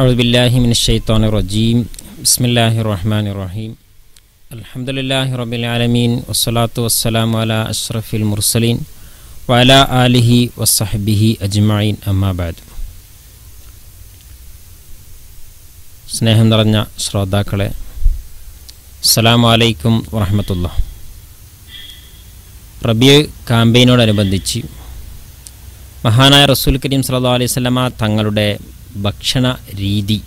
أعوذ بالله من الشيطان الرجيم بسم الله الرحمن الرحيم الحمد لله رب العالمين والصلاة والسلام على أشرف المرسلين وعلى آله وصحبه أجمعين أما بعد സ്നേഹം നിറഞ്ഞ ശ്രോതാക്കളെ അസ്സാം വലൈക്കും വറഹമത്തുള്ള റബിയ ക്യാമ്പയിനോടനുബന്ധിച്ച് മഹാനായ റസൂൽ കരീം സല്ലാ അലൈവല്ല തങ്ങളുടെ ഭക്ഷണ രീതി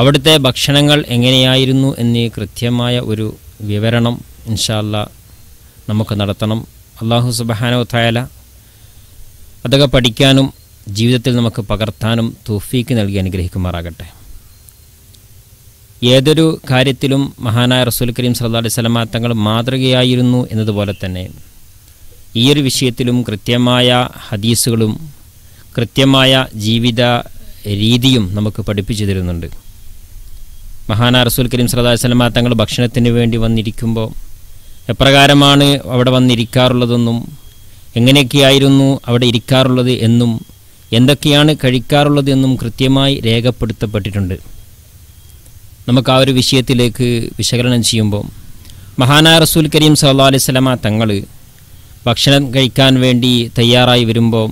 അവിടുത്തെ ഭക്ഷണങ്ങൾ എങ്ങനെയായിരുന്നു എന്ന് കൃത്യമായ ഒരു വിവരണം ഇൻഷാല്ല നമുക്ക് നടത്തണം അള്ളാഹു സുബഹാനോ തായാല അതൊക്കെ പഠിക്കാനും ജീവിതത്തിൽ നമുക്ക് പകർത്താനും തോഫീക്ക് നൽകി അനുഗ്രഹിക്കുമാറാകട്ടെ ഏതൊരു കാര്യത്തിലും മഹാനായ റസൂൽ കരീം സല്ലാ അലൈഹി സ്വലമ തങ്ങൾ മാതൃകയായിരുന്നു എന്നതുപോലെ തന്നെ ഈയൊരു വിഷയത്തിലും കൃത്യമായ ഹദീസുകളും കൃത്യമായ ജീവിത രീതിയും നമുക്ക് പഠിപ്പിച്ചു തരുന്നുണ്ട് മഹാനാ റസൂൽ കരീം സലഹ് വസ്ലമ തങ്ങൾ ഭക്ഷണത്തിന് വേണ്ടി വന്നിരിക്കുമ്പോൾ എപ്രകാരമാണ് അവിടെ വന്നിരിക്കാറുള്ളതെന്നും എങ്ങനെയൊക്കെയായിരുന്നു അവിടെ ഇരിക്കാറുള്ളത് എന്നും എന്തൊക്കെയാണ് കഴിക്കാറുള്ളത് എന്നും കൃത്യമായി രേഖപ്പെടുത്തപ്പെട്ടിട്ടുണ്ട് നമുക്ക് ആ ഒരു വിഷയത്തിലേക്ക് വിശകലനം ചെയ്യുമ്പോൾ മഹാനാ റസൂൽ കരീം സല്ലാ അലൈഹി തങ്ങൾ ഭക്ഷണം കഴിക്കാൻ വേണ്ടി തയ്യാറായി വരുമ്പോൾ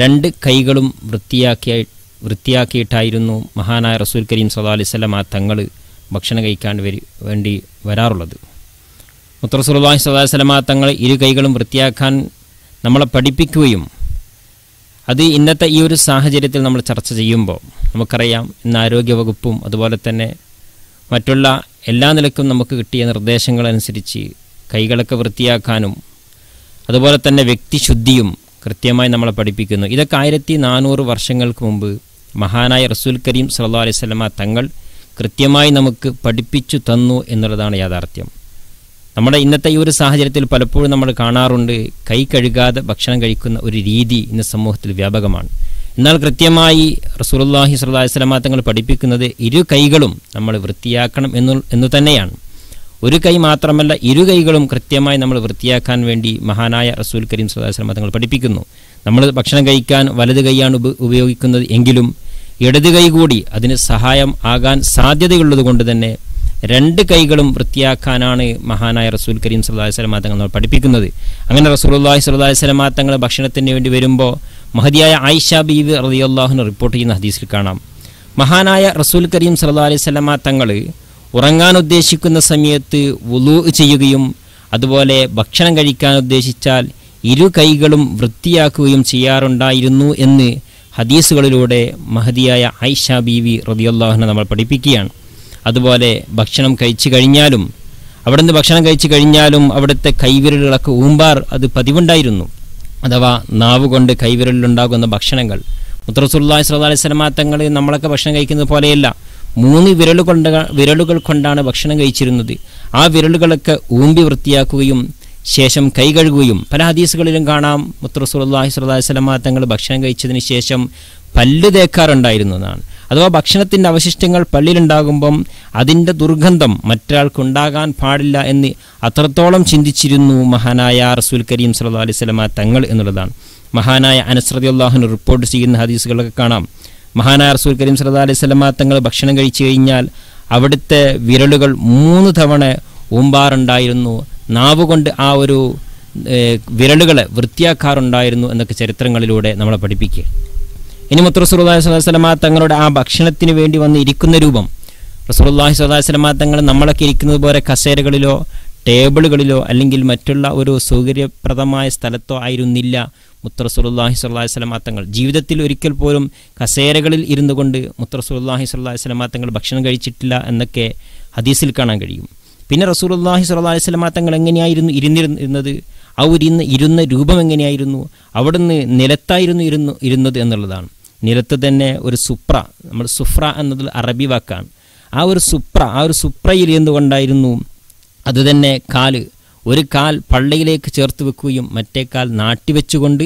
രണ്ട് കൈകളും വൃത്തിയാക്കിയ വൃത്തിയാക്കിയിട്ടായിരുന്നു മഹാനായ റസൂൽ കരീം സദാ അലിസ്ലം ആ തങ്ങൾ ഭക്ഷണം കഴിക്കാൻ വരി വേണ്ടി വരാറുള്ളത് മുത്തറസുലി സദാ ആ തങ്ങൾ ഇരു കൈകളും വൃത്തിയാക്കാൻ നമ്മളെ പഠിപ്പിക്കുകയും അത് ഇന്നത്തെ ഈ ഒരു സാഹചര്യത്തിൽ നമ്മൾ ചർച്ച ചെയ്യുമ്പോൾ നമുക്കറിയാം ഇന്ന് ആരോഗ്യവകുപ്പും അതുപോലെ തന്നെ മറ്റുള്ള എല്ലാ നിലക്കും നമുക്ക് കിട്ടിയ നിർദ്ദേശങ്ങളനുസരിച്ച് കൈകളൊക്കെ വൃത്തിയാക്കാനും അതുപോലെ തന്നെ വ്യക്തിശുദ്ധിയും കൃത്യമായി നമ്മളെ പഠിപ്പിക്കുന്നു ഇതൊക്കെ ആയിരത്തി നാനൂറ് വർഷങ്ങൾക്ക് മുമ്പ് മഹാനായ റസൂൽ കരീം സല്ലാ അലൈഹി സ്വലമ തങ്ങൾ കൃത്യമായി നമുക്ക് പഠിപ്പിച്ചു തന്നു എന്നുള്ളതാണ് യാഥാർത്ഥ്യം നമ്മുടെ ഇന്നത്തെ ഈ ഒരു സാഹചര്യത്തിൽ പലപ്പോഴും നമ്മൾ കാണാറുണ്ട് കൈ കഴുകാതെ ഭക്ഷണം കഴിക്കുന്ന ഒരു രീതി ഇന്ന് സമൂഹത്തിൽ വ്യാപകമാണ് എന്നാൽ കൃത്യമായി റസൂലുള്ളാഹി സ്വല്ലല്ലാഹി അലൈഹി വസല്ലം തങ്ങൾ പഠിപ്പിക്കുന്നത് ഇരു കൈകളും നമ്മൾ വൃത്തിയാക്കണം എന്നു എന്നു തന്നെയാണ് ഒരു കൈ മാത്രമല്ല ഇരു കൈകളും കൃത്യമായി നമ്മൾ വൃത്തിയാക്കാൻ വേണ്ടി മഹാനായ റസൂൽ കരീം സദാശ്രമ തങ്ങൾ പഠിപ്പിക്കുന്നു നമ്മൾ ഭക്ഷണം കഴിക്കാൻ വലത് കൈയാണ് ഉപയോഗിക്കുന്നത് എങ്കിലും ഇടത് കൈ കൂടി അതിന് സഹായം ആകാൻ സാധ്യതയുള്ളത് കൊണ്ട് തന്നെ രണ്ട് കൈകളും വൃത്തിയാക്കാനാണ് മഹാനായ റസൂൽ കരീം സല്ലാഹി സ്വലമാ തങ്ങൾ നമ്മൾ പഠിപ്പിക്കുന്നത് അങ്ങനെ റസൂൽല്ലാഹി സ്വല്ലാഹി സ്വലമാ തങ്ങൾ ഭക്ഷണത്തിന് വേണ്ടി വരുമ്പോൾ മഹതിയായ ആയിഷ ബീവ് റതിയല്ലാഹുന് റിപ്പോർട്ട് ചെയ്യുന്ന ഹദീസിൽ കാണാം മഹാനായ റസൂൽ കരീം സല്ലാ അലൈഹി സ്വലമാ ഉറങ്ങാൻ ഉദ്ദേശിക്കുന്ന സമയത്ത് വുളു ചെയ്യുകയും അതുപോലെ ഭക്ഷണം കഴിക്കാൻ ഉദ്ദേശിച്ചാൽ ഇരു കൈകളും വൃത്തിയാക്കുകയും ചെയ്യാറുണ്ടായിരുന്നു എന്ന് ഹദീസുകളിലൂടെ മഹതിയായ ഐഷ ബീവി റതിയല്ലാഹുനെ നമ്മൾ പഠിപ്പിക്കുകയാണ് അതുപോലെ ഭക്ഷണം കഴിച്ചു കഴിഞ്ഞാലും അവിടുന്ന് ഭക്ഷണം കഴിച്ചു കഴിഞ്ഞാലും അവിടുത്തെ കൈവിരലുകളൊക്കെ ഊമ്പാർ അത് പതിവുണ്ടായിരുന്നു അഥവാ നാവ് കൊണ്ട് കൈവിരലിലുണ്ടാകുന്ന ഭക്ഷണങ്ങൾ മുത്തറസുല്ലാ സ്വലാ അലൈഹി സ്വലമാ തങ്ങൾ നമ്മളൊക്കെ ഭക്ഷണം കഴിക്കുന്നത് പോലെയല്ല മൂന്ന് വിരലുകൾ കൊണ്ട വിരലുകൾ കൊണ്ടാണ് ഭക്ഷണം കഴിച്ചിരുന്നത് ആ വിരലുകളൊക്കെ ഊമ്പി വൃത്തിയാക്കുകയും ശേഷം കൈ കഴുകുകയും പല ഹദീസുകളിലും കാണാം മുത്തറസുല്ലാഹി സ്വലാസ്ലമ തങ്ങൾ ഭക്ഷണം കഴിച്ചതിന് ശേഷം പല്ല് എന്നാണ് അഥവാ ഭക്ഷണത്തിൻ്റെ അവശിഷ്ടങ്ങൾ പല്ലിലുണ്ടാകുമ്പം അതിൻ്റെ ദുർഗന്ധം മറ്റൊരാൾക്കുണ്ടാകാൻ പാടില്ല എന്ന് അത്രത്തോളം ചിന്തിച്ചിരുന്നു മഹാനായ റസൂൽ കരീം സല്ലാ അലൈഹി സ്വലമ തങ്ങൾ എന്നുള്ളതാണ് മഹാനായ അനസ്രതി അള്ളാഹുന് റിപ്പോർട്ട് ചെയ്യുന്ന ഹദീസുകളൊക്കെ കാണാം മഹാനായ റസൂൽ കരീം സല്ലാ അലൈഹി സ്വലമ തങ്ങൾ ഭക്ഷണം കഴിച്ചു കഴിഞ്ഞാൽ അവിടുത്തെ വിരലുകൾ മൂന്ന് തവണ ഊമ്പാറുണ്ടായിരുന്നു നാവുകൊണ്ട് ആ ഒരു വിരലുകളെ വൃത്തിയാക്കാറുണ്ടായിരുന്നു എന്നൊക്കെ ചരിത്രങ്ങളിലൂടെ നമ്മളെ പഠിപ്പിക്കുക ഇനി മുത്ത മുത്ത് അലൈഹി സ്വലാസ്ലമ തങ്ങളുടെ ആ ഭക്ഷണത്തിന് വേണ്ടി വന്ന് ഇരിക്കുന്ന രൂപം സ്വലാഹി സ്വലാസ്ലമ തങ്ങൾ നമ്മളൊക്കെ ഇരിക്കുന്നത് പോലെ കസേരകളിലോ ടേബിളുകളിലോ അല്ലെങ്കിൽ മറ്റുള്ള ഒരു സൗകര്യപ്രദമായ സ്ഥലത്തോ ആയിരുന്നില്ല മുത്തറസുല്ലാഹി സ്വല്ലാഹി സ്വലമാ തങ്ങൾ ജീവിതത്തിൽ ഒരിക്കൽ പോലും കസേരകളിൽ ഇരുന്നു കൊണ്ട് മുത്തറസുല്ലാഹി സ്വല്ലാഹി സ്വലമാ തങ്ങൾ ഭക്ഷണം കഴിച്ചിട്ടില്ല എന്നൊക്കെ ഹദീസിൽ കാണാൻ കഴിയും പിന്നെ റസൂലുല്ലാഹി സ്വല്ലാഹി സ്വലമാ തങ്ങൾ എങ്ങനെയായിരുന്നു ഇരുന്നിരുന്നത് അവർ ഇന്ന് ഇരുന്ന രൂപം എങ്ങനെയായിരുന്നു അവിടുന്ന് നിലത്തായിരുന്നു ഇരുന്നു ഇരുന്നത് എന്നുള്ളതാണ് നിലത്ത് തന്നെ ഒരു സുപ്ര നമ്മൾ സുഫ്ര എന്നത് അറബി വാക്കാണ് ആ ഒരു സുപ്ര ആ ഒരു സുപ്രയിൽ എന്തുകൊണ്ടായിരുന്നു അതുതന്നെ കാല് ഒരു കാൽ പള്ളിയിലേക്ക് ചേർത്ത് വെക്കുകയും മറ്റേ കാൽ നാട്ടിവെച്ചുകൊണ്ട്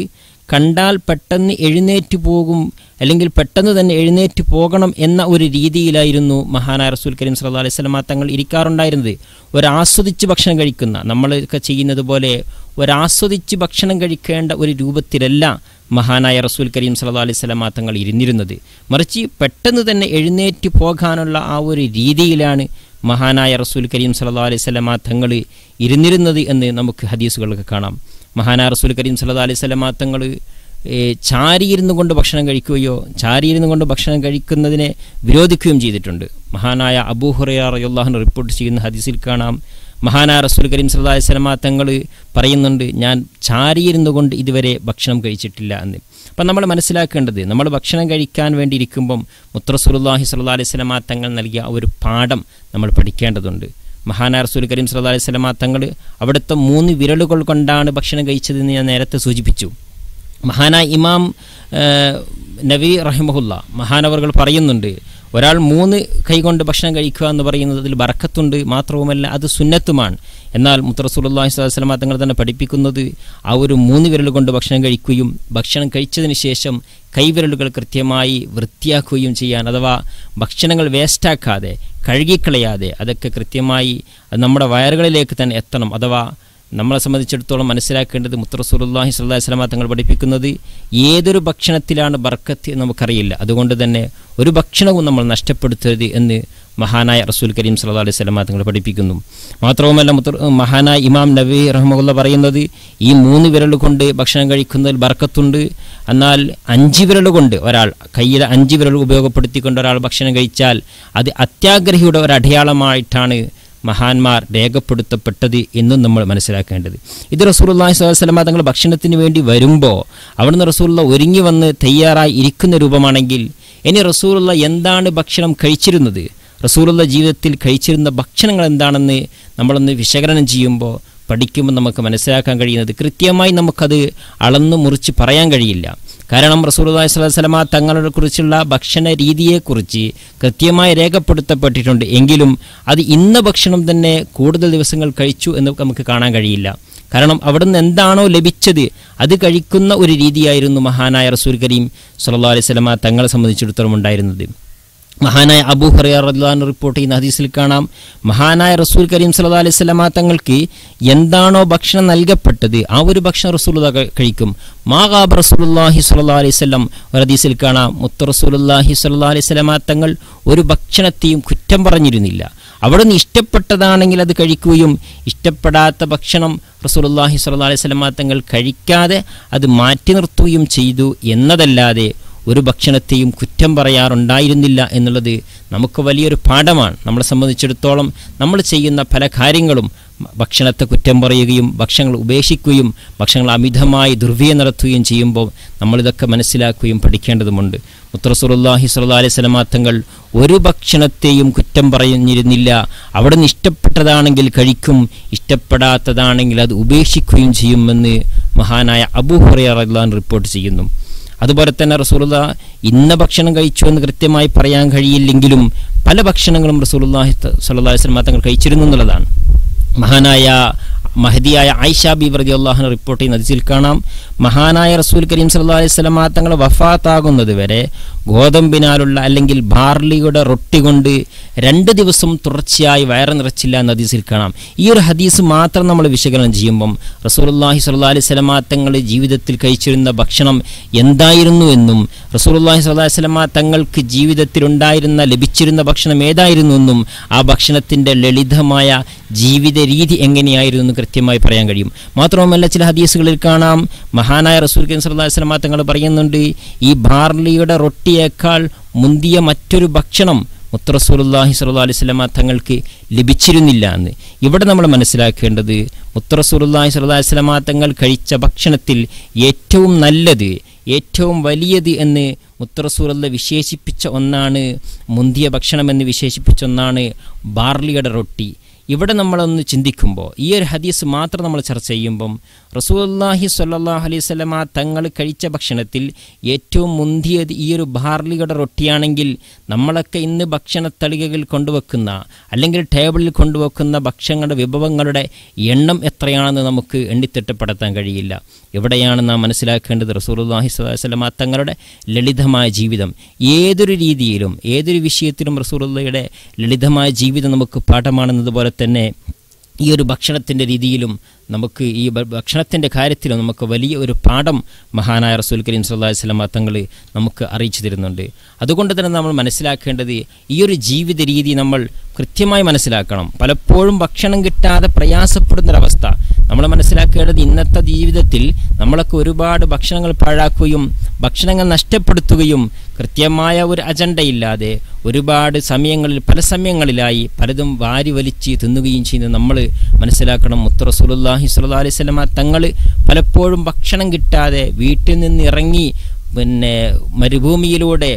കണ്ടാൽ പെട്ടെന്ന് എഴുന്നേറ്റ് പോകും അല്ലെങ്കിൽ പെട്ടെന്ന് തന്നെ എഴുന്നേറ്റ് പോകണം എന്ന ഒരു രീതിയിലായിരുന്നു മഹാനായ റസൂൽ കരീം സല്ലാ അലൈഹി സ്വലമ തങ്ങൾ ഇരിക്കാറുണ്ടായിരുന്നത് ഒരാസ്വദിച്ച് ഭക്ഷണം കഴിക്കുന്ന നമ്മളൊക്കെ ചെയ്യുന്നത് പോലെ ഒരാസ്വദിച്ച് ഭക്ഷണം കഴിക്കേണ്ട ഒരു രൂപത്തിലല്ല മഹാനായ റസൂൽ കരീം സല്ലാ അലൈഹി സ്വലമ തങ്ങൾ ഇരുന്നിരുന്നത് മറിച്ച് പെട്ടെന്ന് തന്നെ എഴുന്നേറ്റ് പോകാനുള്ള ആ ഒരു രീതിയിലാണ് മഹാനായ റസൂൽ കരീം സല്ലാ അലൈഹി സ്വലമ തങ്ങൾ ഇരുന്നിരുന്നത് എന്ന് നമുക്ക് ഹദീസുകളൊക്കെ കാണാം മഹാനായ റസൂൽ കരീം സല്ലാ അലൈഹി സ്വലമ തങ്ങൾ ചാരിയിരുന്നു കൊണ്ട് ഭക്ഷണം കഴിക്കുകയോ ചാരിയിരുന്നു കൊണ്ട് ഭക്ഷണം കഴിക്കുന്നതിനെ വിരോധിക്കുകയും ചെയ്തിട്ടുണ്ട് മഹാനായ അബൂഹുറയാ റയുല്ലാഹൻ റിപ്പോർട്ട് ചെയ്യുന്ന ഹദീസിൽ കാണാം മഹാനാ റസൂൽ കരീം സല്ലാഹി സ്വലമ തങ്ങൾ പറയുന്നുണ്ട് ഞാൻ ചാരിയിരുന്നു കൊണ്ട് ഇതുവരെ ഭക്ഷണം കഴിച്ചിട്ടില്ല എന്ന് അപ്പം നമ്മൾ മനസ്സിലാക്കേണ്ടത് നമ്മൾ ഭക്ഷണം കഴിക്കാൻ വേണ്ടി ഇരിക്കുമ്പം മുത്രസുല്ലാഹി സല്ലാ അലൈഹി സ്വലമാ തങ്ങൾ നൽകിയ ഒരു പാഠം നമ്മൾ പഠിക്കേണ്ടതുണ്ട് മഹാനാ റസൂൽ കരീം സല്ലാ അലൈഹി സ്വലമ തങ്ങൾ അവിടുത്തെ മൂന്ന് വിരലുകൾ കൊണ്ടാണ് ഭക്ഷണം കഴിച്ചതെന്ന് ഞാൻ നേരത്തെ സൂചിപ്പിച്ചു മഹാനാ ഇമാം നബി റഹിമഹുല്ല മഹാനവറുകൾ പറയുന്നുണ്ട് ഒരാൾ മൂന്ന് കൈകൊണ്ട് ഭക്ഷണം കഴിക്കുക എന്ന് പറയുന്നത് അതിൽ ബറക്കത്തുണ്ട് മാത്രവുമല്ല അത് സുന്നത്തുമാണ് എന്നാൽ മുത്തറസൂലി സ്വലമ തങ്ങൾ തന്നെ പഠിപ്പിക്കുന്നത് ആ ഒരു മൂന്ന് വിരൽ കൊണ്ട് ഭക്ഷണം കഴിക്കുകയും ഭക്ഷണം കഴിച്ചതിന് ശേഷം കൈവിരലുകൾ കൃത്യമായി വൃത്തിയാക്കുകയും ചെയ്യാൻ അഥവാ ഭക്ഷണങ്ങൾ വേസ്റ്റാക്കാതെ കഴുകിക്കളയാതെ അതൊക്കെ കൃത്യമായി നമ്മുടെ വയറുകളിലേക്ക് തന്നെ എത്തണം അഥവാ നമ്മളെ സംബന്ധിച്ചിടത്തോളം മനസ്സിലാക്കേണ്ടത് മുത്തറസൂലുല്ലാഹി സ്വല്ലാഹി സ്വലാമ തങ്ങൾ പഠിപ്പിക്കുന്നത് ഏതൊരു ഭക്ഷണത്തിലാണ് ബർക്കത്ത് എന്ന് നമുക്കറിയില്ല അതുകൊണ്ട് തന്നെ ഒരു ഭക്ഷണവും നമ്മൾ നഷ്ടപ്പെടുത്തരുത് എന്ന് മഹാനായ റസൂൽ കരീം സല്ലാ അലൈഹി സ്വലമ തങ്ങൾ പഠിപ്പിക്കുന്നു മാത്രവുമല്ല മുത്ത മഹാനായ ഇമാം നബി റഹ്മുല്ല പറയുന്നത് ഈ മൂന്ന് വിരൽ കൊണ്ട് ഭക്ഷണം കഴിക്കുന്നതിൽ ബർക്കത്തുണ്ട് എന്നാൽ അഞ്ച് വിരൽ കൊണ്ട് ഒരാൾ കയ്യിൽ അഞ്ച് വിരൽ ഉപയോഗപ്പെടുത്തിക്കൊണ്ട് ഒരാൾ ഭക്ഷണം കഴിച്ചാൽ അത് അത്യാഗ്രഹിയുടെ ഒരു അടയാളമായിട്ടാണ് മഹാന്മാർ രേഖപ്പെടുത്തപ്പെട്ടത് എന്നും നമ്മൾ മനസ്സിലാക്കേണ്ടത് ഇത് റസൂലുള്ളാഹി സ്വലമ തങ്ങൾ ഭക്ഷണത്തിന് വേണ്ടി വരുമ്പോൾ അവിടുന്ന് റസൂല്ല ഒരുങ്ങി വന്ന് തയ്യാറായി ഇരിക്കുന്ന രൂപമാണെങ്കിൽ ഇനി റസൂലുള്ള എന്താണ് ഭക്ഷണം കഴിച്ചിരുന്നത് റസൂലുള്ള ജീവിതത്തിൽ കഴിച്ചിരുന്ന ഭക്ഷണങ്ങൾ എന്താണെന്ന് നമ്മളൊന്ന് വിശകലനം ചെയ്യുമ്പോൾ പഠിക്കുമ്പോൾ നമുക്ക് മനസ്സിലാക്കാൻ കഴിയുന്നത് കൃത്യമായി നമുക്കത് അളന്നു മുറിച്ച് പറയാൻ കഴിയില്ല കാരണം റസൂർദായ് സ്വലമ തങ്ങളെ കുറിച്ചുള്ള ഭക്ഷണ രീതിയെക്കുറിച്ച് കൃത്യമായി രേഖപ്പെടുത്തപ്പെട്ടിട്ടുണ്ട് എങ്കിലും അത് ഇന്ന ഭക്ഷണം തന്നെ കൂടുതൽ ദിവസങ്ങൾ കഴിച്ചു എന്ന് നമുക്ക് കാണാൻ കഴിയില്ല കാരണം അവിടുന്ന് എന്താണോ ലഭിച്ചത് അത് കഴിക്കുന്ന ഒരു രീതിയായിരുന്നു മഹാനായ റസൂൽ കരീം സല്ലാ അലൈഹി സ്വലമ തങ്ങളെ സംബന്ധിച്ചിടത്തോളം ഉണ്ടായിരുന്നത് മഹാനായ അബൂ ഹറിയാർ റദ്ലാൻ റിപ്പോർട്ട് ചെയ്യുന്ന ഹദീസിൽ കാണാം മഹാനായ റസൂൽ കരീം സല്ലാ അലൈഹി സ്വലാമ തങ്ങൾക്ക് എന്താണോ ഭക്ഷണം നൽകപ്പെട്ടത് ആ ഒരു ഭക്ഷണം റസൂൽ കഴിക്കും മാഗാബ് റസൂലുല്ലാഹി സ്വല്ലാ അലൈഹി സ്വലം ഒരു ഹദീസിൽ കാണാം മുത്ത റസൂലുല്ലാഹി സ്വല്ലാ അലൈഹി സ്വലമ തങ്ങൾ ഒരു ഭക്ഷണത്തെയും കുറ്റം പറഞ്ഞിരുന്നില്ല അവിടുന്ന് ഇഷ്ടപ്പെട്ടതാണെങ്കിൽ അത് കഴിക്കുകയും ഇഷ്ടപ്പെടാത്ത ഭക്ഷണം റസൂലുല്ലാഹി സ്വല്ലാ അലൈഹി സ്വലമ തങ്ങൾ കഴിക്കാതെ അത് മാറ്റി നിർത്തുകയും ചെയ്തു എന്നതല്ലാതെ ഒരു ഭക്ഷണത്തെയും കുറ്റം പറയാറുണ്ടായിരുന്നില്ല എന്നുള്ളത് നമുക്ക് വലിയൊരു പാഠമാണ് നമ്മളെ സംബന്ധിച്ചിടത്തോളം നമ്മൾ ചെയ്യുന്ന പല കാര്യങ്ങളും ഭക്ഷണത്തെ കുറ്റം പറയുകയും ഭക്ഷണങ്ങൾ ഉപേക്ഷിക്കുകയും ഭക്ഷണങ്ങൾ അമിതമായി ദുർവ്യം നടത്തുകയും ചെയ്യുമ്പോൾ നമ്മളിതൊക്കെ മനസ്സിലാക്കുകയും പഠിക്കേണ്ടതുമുണ്ട് മുത്രസുറുല്ലാഹി സുല്ലാ അലൈഹി സ്വലമാത്തങ്ങൾ ഒരു ഭക്ഷണത്തെയും കുറ്റം പറഞ്ഞിരുന്നില്ല അവിടെ നിന്ന് ഇഷ്ടപ്പെട്ടതാണെങ്കിൽ കഴിക്കും ഇഷ്ടപ്പെടാത്തതാണെങ്കിൽ അത് ഉപേക്ഷിക്കുകയും ചെയ്യുമെന്ന് മഹാനായ അബൂ റഹ്ലാൻ റിപ്പോർട്ട് ചെയ്യുന്നു അതുപോലെ തന്നെ റസൂലുള്ള ഇന്ന ഭക്ഷണം കഴിച്ചു എന്ന് കൃത്യമായി പറയാൻ കഴിയില്ലെങ്കിലും പല ഭക്ഷണങ്ങളും റസൂലുല്ലാഹി അലൈഹി വസല്ലം തങ്ങൾ കഴിച്ചിരുന്നു എന്നുള്ളതാണ് മഹാനായ മഹദിയായ ആയിഷ ബി വ്രതി അള്ളാഹുന റിപ്പോർട്ട് ചെയ്യുന്ന അതിൽ കാണാം മഹാനായ റസൂൽ കരീം സല്ലാ അലൈഹി സ്വലമ തങ്ങൾ വഫാത്താകുന്നത് വരെ ഗോതമ്പിനാലുള്ള അല്ലെങ്കിൽ ബാർലിയുടെ റൊട്ടി കൊണ്ട് രണ്ട് ദിവസം തുടർച്ചയായി വയറ് നിറച്ചില്ല എന്ന ഹദീസിൽ കാണാം ഈ ഒരു ഹദീസ് മാത്രം നമ്മൾ വിശകലനം ചെയ്യുമ്പം റസൂലുല്ലാഹി സല്ലാ അലൈഹി സ്വലമ തങ്ങൾ ജീവിതത്തിൽ കഴിച്ചിരുന്ന ഭക്ഷണം എന്തായിരുന്നു എന്നും റസൂലുല്ലാഹി സല്ലാ അലൈഹി സ്വലമ തങ്ങൾക്ക് ജീവിതത്തിലുണ്ടായിരുന്ന ലഭിച്ചിരുന്ന ഭക്ഷണം ഏതായിരുന്നു എന്നും ആ ഭക്ഷണത്തിൻ്റെ ലളിതമായ ജീവിത രീതി എങ്ങനെയായിരുന്നു എന്ന് കൃത്യമായി പറയാൻ കഴിയും മാത്രവുമല്ല ചില ഹദീസുകളിൽ കാണാം മഹ മഹാനായ റസൂൽ കെ സല്ലല്ലാഹു അലൈഹി വസല്ലം തങ്ങൾ പറയുന്നുണ്ട് ഈ ബാർലിയുടെ റൊട്ടിയേക്കാൾ മുന്തിയ മറ്റൊരു ഭക്ഷണം മുത്തറസൂലുല്ലാഹി സല്ലാ അലിസ്ലാമ തങ്ങൾക്ക് ലഭിച്ചിരുന്നില്ല എന്ന് ഇവിടെ നമ്മൾ മനസ്സിലാക്കേണ്ടത് മുത്തറസൂലുല്ലാഹി സല്ലാ അലിസ്ലാമ തങ്ങൾ കഴിച്ച ഭക്ഷണത്തിൽ ഏറ്റവും നല്ലത് ഏറ്റവും വലിയത് എന്ന് മുത്തറസൂറല്ല വിശേഷിപ്പിച്ച ഒന്നാണ് മുന്തിയ ഭക്ഷണമെന്ന് വിശേഷിപ്പിച്ച ഒന്നാണ് ബാർലിയുടെ റൊട്ടി ഇവിടെ നമ്മളൊന്ന് ചിന്തിക്കുമ്പോൾ ഈ ഒരു ഹദീസ് മാത്രം നമ്മൾ ചർച്ച ചെയ്യുമ്പം റസൂല്ലാഹി സ്വല്ലാഹു അലൈഹി സ്വലമ തങ്ങൾ കഴിച്ച ഭക്ഷണത്തിൽ ഏറ്റവും മുന്തിയത് ഈ ഒരു ബാർലിയുടെ റൊട്ടിയാണെങ്കിൽ നമ്മളൊക്കെ ഇന്ന് ഭക്ഷണത്തളികയിൽ കൊണ്ടുവെക്കുന്ന അല്ലെങ്കിൽ ടേബിളിൽ കൊണ്ടുവെക്കുന്ന ഭക്ഷണങ്ങളുടെ വിഭവങ്ങളുടെ എണ്ണം എത്രയാണെന്ന് നമുക്ക് എണ്ണിത്തിട്ടപ്പെടുത്താൻ കഴിയില്ല എവിടെയാണ് നാം മനസ്സിലാക്കേണ്ടത് റസൂർല്ലാഹി സ്വലാസ്ലമ തങ്ങളുടെ ലളിതമായ ജീവിതം ഏതൊരു രീതിയിലും ഏതൊരു വിഷയത്തിലും റസൂറുള്ളയുടെ ലളിതമായ ജീവിതം നമുക്ക് പാഠമാണെന്നതുപോലെ തന്നെ ഈ ഒരു ഭക്ഷണത്തിൻ്റെ രീതിയിലും നമുക്ക് ഈ ഭക്ഷണത്തിൻ്റെ കാര്യത്തിലും നമുക്ക് വലിയ ഒരു പാഠം മഹാനായ റസൂൽ കരീം സല്ലാ വസ്ലമ തങ്ങൾ നമുക്ക് അറിയിച്ചു തരുന്നുണ്ട് അതുകൊണ്ട് തന്നെ നമ്മൾ മനസ്സിലാക്കേണ്ടത് ഈ ഒരു ജീവിത രീതി നമ്മൾ കൃത്യമായി മനസ്സിലാക്കണം പലപ്പോഴും ഭക്ഷണം കിട്ടാതെ പ്രയാസപ്പെടുന്നൊരവസ്ഥ നമ്മൾ മനസ്സിലാക്കേണ്ടത് ഇന്നത്തെ ജീവിതത്തിൽ നമ്മളൊക്കെ ഒരുപാട് ഭക്ഷണങ്ങൾ പാഴാക്കുകയും ഭക്ഷണങ്ങൾ നഷ്ടപ്പെടുത്തുകയും കൃത്യമായ ഒരു അജണ്ടയില്ലാതെ ഒരുപാട് സമയങ്ങളിൽ പല സമയങ്ങളിലായി പലതും വാരി വലിച്ച് തിന്നുകയും ചെയ്യുന്നത് നമ്മൾ മനസ്സിലാക്കണം മുത്ത റസൂലുല്ലാഹി സ്വല്ലാ അലൈഹി സ്വലമ തങ്ങൾ പലപ്പോഴും ഭക്ഷണം കിട്ടാതെ വീട്ടിൽ നിന്ന് ഇറങ്ങി പിന്നെ മരുഭൂമിയിലൂടെ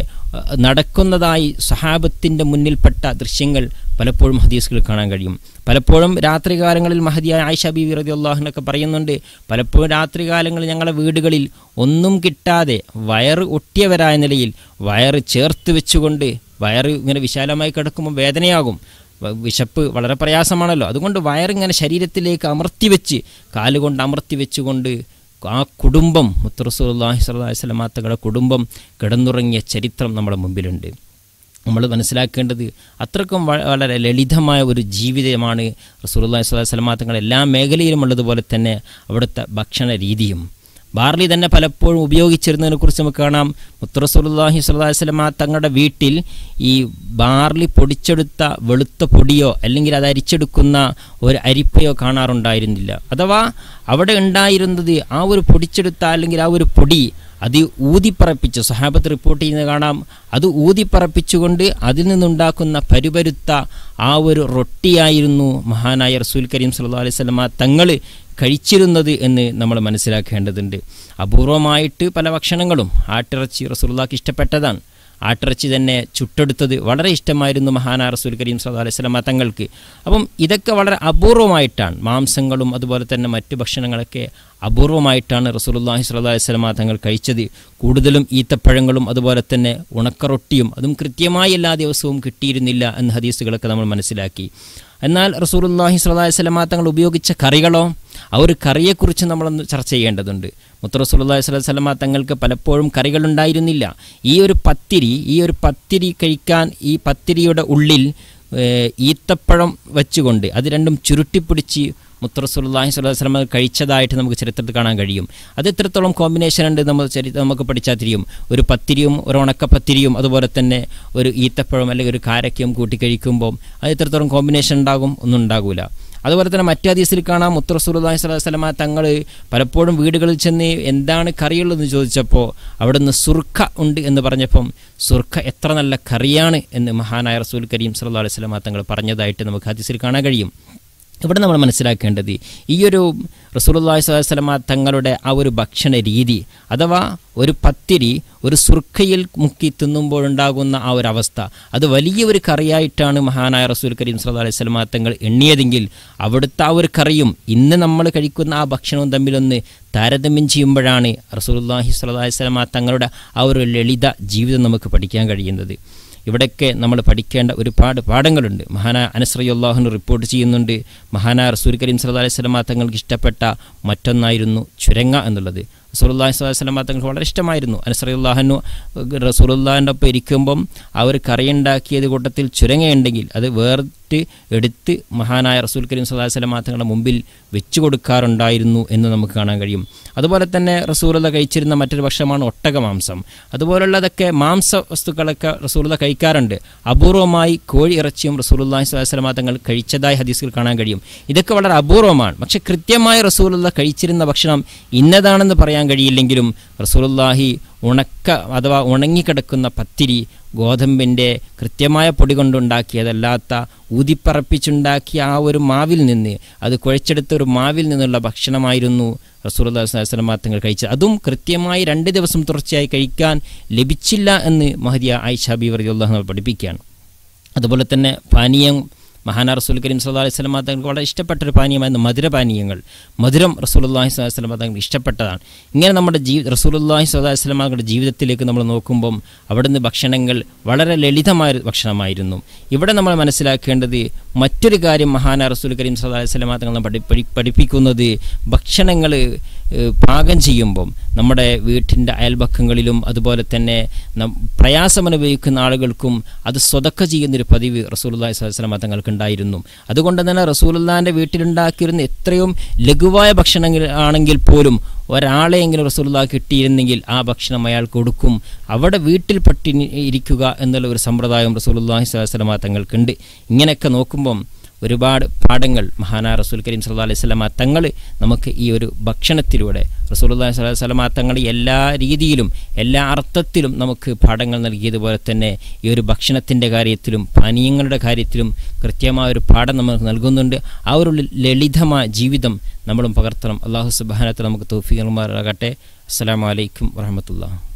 നടക്കുന്നതായി സഹാബത്തിൻ്റെ മുന്നിൽപ്പെട്ട ദൃശ്യങ്ങൾ പലപ്പോഴും ഹദീസുകൾ കാണാൻ കഴിയും പലപ്പോഴും രാത്രികാലങ്ങളിൽ മഹദിയായ ആയിഷ ബി വിറതി അള്ളാഹുനൊക്കെ പറയുന്നുണ്ട് പലപ്പോഴും രാത്രികാലങ്ങളിൽ ഞങ്ങളുടെ വീടുകളിൽ ഒന്നും കിട്ടാതെ വയറ് ഒട്ടിയവരായ നിലയിൽ വയറ് ചേർത്ത് വെച്ചുകൊണ്ട് വയറ് ഇങ്ങനെ വിശാലമായി കിടക്കുമ്പോൾ വേദനയാകും വിശപ്പ് വളരെ പ്രയാസമാണല്ലോ അതുകൊണ്ട് വയറിങ്ങനെ ശരീരത്തിലേക്ക് അമർത്തി വെച്ച് കാലുകൊണ്ട് അമർത്തി വെച്ചുകൊണ്ട് ആ കുടുംബം മുത്തറസുല്ലാഹി സ്വലാഹി സ്വലമാത്തകളുടെ കുടുംബം കിടന്നുറങ്ങിയ ചരിത്രം നമ്മുടെ മുമ്പിലുണ്ട് നമ്മൾ മനസ്സിലാക്കേണ്ടത് അത്രക്കും വളരെ ലളിതമായ ഒരു ജീവിതമാണ് റസൂർ അള്ളാഹി സ്വലാഹി സ്വലമാത്തങ്ങൾ എല്ലാ മേഖലയിലും ഉള്ളതുപോലെ തന്നെ അവിടുത്തെ ഭക്ഷണ രീതിയും ബാർലി തന്നെ പലപ്പോഴും ഉപയോഗിച്ചിരുന്നതിനെ കുറിച്ച് നമുക്ക് കാണാം മുത്തറസുല്ലാഹി സ്വലാസ്ലമ തങ്ങളുടെ വീട്ടിൽ ഈ ബാർലി പൊടിച്ചെടുത്ത വെളുത്ത പൊടിയോ അല്ലെങ്കിൽ അത് അരിച്ചെടുക്കുന്ന ഒരു അരിപ്പയോ കാണാറുണ്ടായിരുന്നില്ല അഥവാ അവിടെ ഉണ്ടായിരുന്നത് ആ ഒരു പൊടിച്ചെടുത്ത അല്ലെങ്കിൽ ആ ഒരു പൊടി അത് ഊതിപ്പറപ്പിച്ച് സഹാബത്ത് റിപ്പോർട്ട് ചെയ്യുന്നത് കാണാം അത് ഊതിപ്പറപ്പിച്ചുകൊണ്ട് അതിൽ നിന്നുണ്ടാക്കുന്ന പരുപരുത്ത ആ ഒരു റൊട്ടിയായിരുന്നു മഹാനായ റസൂൽ കരീം സല്ലു അലൈഹി സ്വലമ തങ്ങൾ കഴിച്ചിരുന്നത് എന്ന് നമ്മൾ മനസ്സിലാക്കേണ്ടതുണ്ട് അപൂർവമായിട്ട് പല ഭക്ഷണങ്ങളും ആട്ടിറച്ചി റസൂലുള്ളാക്ക് ഇഷ്ടപ്പെട്ടതാണ് ആട്ടിറച്ചി തന്നെ ചുട്ടെടുത്തത് വളരെ ഇഷ്ടമായിരുന്നു മഹാനാ റസൂൽ കരീം സദാ അലൈഹി തങ്ങൾക്ക് അപ്പം ഇതൊക്കെ വളരെ അപൂർവമായിട്ടാണ് മാംസങ്ങളും അതുപോലെ തന്നെ മറ്റു ഭക്ഷണങ്ങളൊക്കെ അപൂർവമായിട്ടാണ് റസൂലുല്ലാഹി അലൈഹി വസ്ലമ തങ്ങൾ കഴിച്ചത് കൂടുതലും ഈത്തപ്പഴങ്ങളും അതുപോലെ തന്നെ ഉണക്കറൊട്ടിയും അതും കൃത്യമായി എല്ലാ ദിവസവും കിട്ടിയിരുന്നില്ല എന്ന ഹദീസുകളൊക്കെ നമ്മൾ മനസ്സിലാക്കി എന്നാൽ റസൂലുല്ലാഹി സ്വല്ലാ വസ്ലമ തങ്ങൾ ഉപയോഗിച്ച കറികളോ ആ ഒരു കറിയെക്കുറിച്ച് നമ്മളൊന്ന് ചർച്ച ചെയ്യേണ്ടതുണ്ട് മുത്തറസുല്ലാഹി സ്വലൈഹി സ്വലമ തങ്ങൾക്ക് പലപ്പോഴും കറികളുണ്ടായിരുന്നില്ല ഈ ഒരു പത്തിരി ഈ ഒരു പത്തിരി കഴിക്കാൻ ഈ പത്തിരിയുടെ ഉള്ളിൽ ഈത്തപ്പഴം വെച്ചുകൊണ്ട് അത് രണ്ടും ചുരുട്ടിപ്പിടിച്ച് മുത്തറസുല്ലാഹി സ്വലാഹു വസ്ലമ കഴിച്ചതായിട്ട് നമുക്ക് ചരിത്രത്തിൽ കാണാൻ കഴിയും അത് എത്രത്തോളം കോമ്പിനേഷൻ ഉണ്ട് നമ്മൾ ചരിത്രം നമുക്ക് പഠിച്ചാൽ തിരിയും ഒരു പത്തിരിയും ഒരു ഉണക്കപ്പത്തിരിയും അതുപോലെ തന്നെ ഒരു ഈത്തപ്പഴം അല്ലെങ്കിൽ ഒരു കാരക്കയും കൂട്ടി കഴിക്കുമ്പോൾ അത് എത്രത്തോളം കോമ്പിനേഷൻ ഉണ്ടാകും ഒന്നും ഉണ്ടാകില്ല അതുപോലെ തന്നെ മറ്റു ഹദീസിൽ കാണാം മുത്തറസൂലി സ്വലമ തങ്ങൾ പലപ്പോഴും വീടുകളിൽ ചെന്ന് എന്താണ് കറിയുള്ളതെന്ന് ചോദിച്ചപ്പോൾ അവിടുന്ന് സുർഖ ഉണ്ട് എന്ന് പറഞ്ഞപ്പം സുർഖ എത്ര നല്ല കറിയാണ് എന്ന് മഹാനായ റസൂൽ കരീം സല്ലാ അലൈഹി സ്വലമ തങ്ങൾ പറഞ്ഞതായിട്ട് നമുക്ക് ഹദീസിൽ കാണാൻ കഴിയും ഇവിടെ നമ്മൾ മനസ്സിലാക്കേണ്ടത് ഈ ഒരു റസൂലുള്ളാഹി സ്വലാഹി സ്വലമ തങ്ങളുടെ ആ ഒരു ഭക്ഷണ രീതി അഥവാ ഒരു പത്തിരി ഒരു സുർക്കയിൽ മുക്കി തിന്നുമ്പോഴുണ്ടാകുന്ന ആ ഒരു അവസ്ഥ അത് വലിയ ഒരു കറിയായിട്ടാണ് മഹാനായ റസൂൽ കരീം സല്ലാ അലൈഹി സ്വലമ തങ്ങൾ എണ്ണിയതെങ്കിൽ അവിടുത്തെ ആ ഒരു കറിയും ഇന്ന് നമ്മൾ കഴിക്കുന്ന ആ ഭക്ഷണവും തമ്മിലൊന്ന് താരതമ്യം ചെയ്യുമ്പോഴാണ് റസൂലുള്ളാഹി സ്വലാഹി സ്വലമ തങ്ങളുടെ ആ ഒരു ലളിത ജീവിതം നമുക്ക് പഠിക്കാൻ കഴിയുന്നത് ഇവിടെയൊക്കെ നമ്മൾ പഠിക്കേണ്ട ഒരുപാട് പാഠങ്ങളുണ്ട് മഹാന അനസ്രയുല്ലാഹുന് റിപ്പോർട്ട് ചെയ്യുന്നുണ്ട് മഹാന റസൂൽ കരീം സല്ലാ അലൈഹി സ്വലമ തങ്ങൾക്ക് ഇഷ്ടപ്പെട്ട മറ്റൊന്നായിരുന്നു ചുരങ്ങ എന്നുള്ളത് റസൂലുല്ലാഹി സ്വലാഹി സ്വലമ തങ്ങൾക്ക് വളരെ ഇഷ്ടമായിരുന്നു അനസ്രയുല്ലാഹനു റസൂലുല്ലാഹിൻ്റെ ഒപ്പം ഇരിക്കുമ്പം അവർ കറിയുണ്ടാക്കിയത് കൂട്ടത്തിൽ ചുരങ്ങയുണ്ടെങ്കിൽ അത് വേർ പ്ലേറ്റ് എടുത്ത് മഹാനായ റസൂൽ കരീം വസല്ലം തങ്ങളുടെ മുമ്പിൽ വെച്ചു കൊടുക്കാറുണ്ടായിരുന്നു എന്ന് നമുക്ക് കാണാൻ കഴിയും അതുപോലെ തന്നെ റസൂലുള്ള കഴിച്ചിരുന്ന മറ്റൊരു ഭക്ഷണമാണ് ഒട്ടകമാംസം അതുപോലുള്ളതൊക്കെ മാംസ വസ്തുക്കളൊക്കെ റസൂലുള്ള കഴിക്കാറുണ്ട് അപൂർവമായി കോഴി ഇറച്ചിയും അലൈഹി വസല്ലം തങ്ങൾ കഴിച്ചതായി ഹദീസിൽ കാണാൻ കഴിയും ഇതൊക്കെ വളരെ അപൂർവമാണ് പക്ഷെ കൃത്യമായി റസൂലുള്ള കഴിച്ചിരുന്ന ഭക്ഷണം ഇന്നതാണെന്ന് പറയാൻ കഴിയില്ലെങ്കിലും റസൂലുല്ലാഹി ഉണക്ക അഥവാ ഉണങ്ങിക്കിടക്കുന്ന പത്തിരി ഗോതമ്പിൻ്റെ കൃത്യമായ പൊടി കൊണ്ടുണ്ടാക്കിയതല്ലാത്ത ഊതിപ്പറപ്പിച്ചുണ്ടാക്കിയ ആ ഒരു മാവിൽ നിന്ന് അത് കുഴച്ചെടുത്ത ഒരു മാവിൽ നിന്നുള്ള ഭക്ഷണമായിരുന്നു റസൂർദാസ്ലമ തങ്ങൾ കഴിച്ചത് അതും കൃത്യമായി രണ്ട് ദിവസം തുടർച്ചയായി കഴിക്കാൻ ലഭിച്ചില്ല എന്ന് മഹദിയ ആയിഷ ബി പഠിപ്പിക്കുകയാണ് അതുപോലെ തന്നെ പാനീയം മഹാന റസൂൽ കരീം സല്ലാ അലൈഹി സ്വലമ തങ്ങൾക്ക് വളരെ ഇഷ്ടപ്പെട്ട ഒരു പാനീയമായിരുന്നു മധുരപാനീയങ്ങൾ മധുരം റസൂലുല്ലാഹി സ്വലാഹി സ്വലമ തങ്ങൾക്ക് ഇഷ്ടപ്പെട്ടതാണ് ഇങ്ങനെ നമ്മുടെ ജീ റസൂലുല്ലാഹി സ്വലാഹി സ്വലമാങ്ങളുടെ ജീവിതത്തിലേക്ക് നമ്മൾ നോക്കുമ്പം അവിടുന്ന് ഭക്ഷണങ്ങൾ വളരെ ലളിതമായ ഭക്ഷണമായിരുന്നു ഇവിടെ നമ്മൾ മനസ്സിലാക്കേണ്ടത് മറ്റൊരു കാര്യം മഹാന റസൂൽ കരീം സല്ലാ അലൈഹി സ്വലമ തങ്ങൾ പഠി പഠിപ്പിക്കുന്നത് ഭക്ഷണങ്ങൾ പാകം ചെയ്യുമ്പം നമ്മുടെ വീട്ടിൻ്റെ അയൽപക്കങ്ങളിലും അതുപോലെ തന്നെ പ്രയാസമനുഭവിക്കുന്ന ആളുകൾക്കും അത് സ്വതക്ക ചെയ്യുന്നൊരു പതിവ് റസൂലുല്ലാഹി സ്വലം തങ്ങൾക്കുണ്ടായിരുന്നു അതുകൊണ്ട് തന്നെ റസൂലുല്ലാൻ്റെ വീട്ടിലുണ്ടാക്കിയിരുന്ന എത്രയും ലഘുവായ ഭക്ഷണങ്ങൾ ആണെങ്കിൽ പോലും ഒരാളെയെങ്കിലും റസൂലുള്ള കിട്ടിയിരുന്നെങ്കിൽ ആ ഭക്ഷണം അയാൾ കൊടുക്കും അവിടെ വീട്ടിൽ പട്ടിണി ഇരിക്കുക എന്നുള്ള ഒരു സമ്പ്രദായം റസൂലുല്ലാഹി സ്വലമ മതങ്ങൾക്കുണ്ട് ഇങ്ങനെയൊക്കെ നോക്കുമ്പം ഒരുപാട് പാഠങ്ങൾ മഹാനാ റസൂൽ കരീം സല്ലാ അലൈഹി സ്വലമ തങ്ങൾ നമുക്ക് ഈ ഒരു ഭക്ഷണത്തിലൂടെ റസൂൽ അള്ളാഹി സ്വലാ സ്വലമ തങ്ങൾ എല്ലാ രീതിയിലും എല്ലാ അർത്ഥത്തിലും നമുക്ക് പാഠങ്ങൾ നൽകിയതുപോലെ തന്നെ ഈ ഒരു ഭക്ഷണത്തിൻ്റെ കാര്യത്തിലും പാനീയങ്ങളുടെ കാര്യത്തിലും കൃത്യമായ ഒരു പാഠം നമുക്ക് നൽകുന്നുണ്ട് ആ ഒരു ലളിതമായ ജീവിതം നമ്മളും പകർത്തണം അള്ളാഹു സുബാനത്തെ നമുക്ക് തോഫി നൽകുമാറാകട്ടെ അസ്സാം വലൈക്കും വാഹമത്തുള്ള